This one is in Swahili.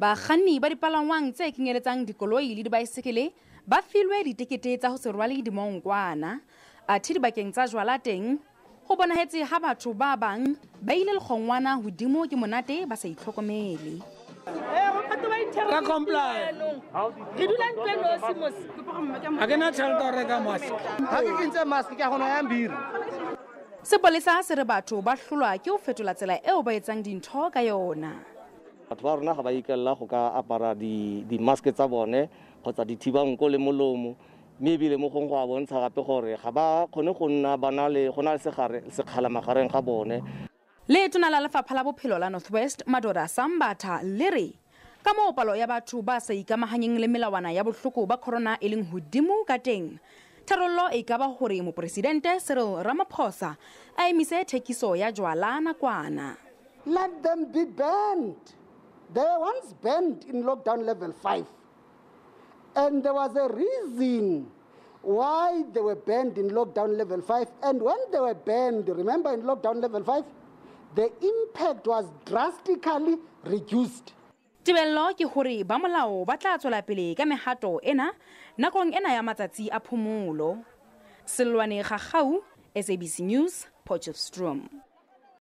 bakganni ba dipalangwang tse kenyeletsang dikoloi le dibaesekele ba filwe ditekete tsa ho se rwale dimongkwana athe dibakeng tsa jwala teng go bonagetse ha batho ba bang ba ile legongwana godimo ke monate ba sa itlhokomele eh, dula ntle ke na ke ke sepolesa se re batho ba hlolwa ke go fetola tsela eo ba etsang dintho ka yona batho ba rona ga ba ikalela go ka apara di-maske tsa bone kgotsa nko le molomo mme ebile mo gong go a bontsha gape gore ga ba kgone go nna go na le sekgala magareng ga bone le tona la lefapha la bophelo la northwest madora sambata le re ka moo palo ya batho ba sa ikamaganyeng le melawana ya botlhoko ba corona e leng godimo ka teng tharollo e ka ba gore moporesidente cyril ramaphosa a emise thekiso ya jwala nakwana let them be banned They were once banned in lockdown level 5. And there was a reason why they were banned in lockdown level 5. And when they were banned, remember in lockdown level 5, the impact was drastically reduced. tebello ke gore ba molao ba tla tswela pele ka mehato ena nakong ena ya matsatsi a phomolo selwane ga gau sabc news potchefstroom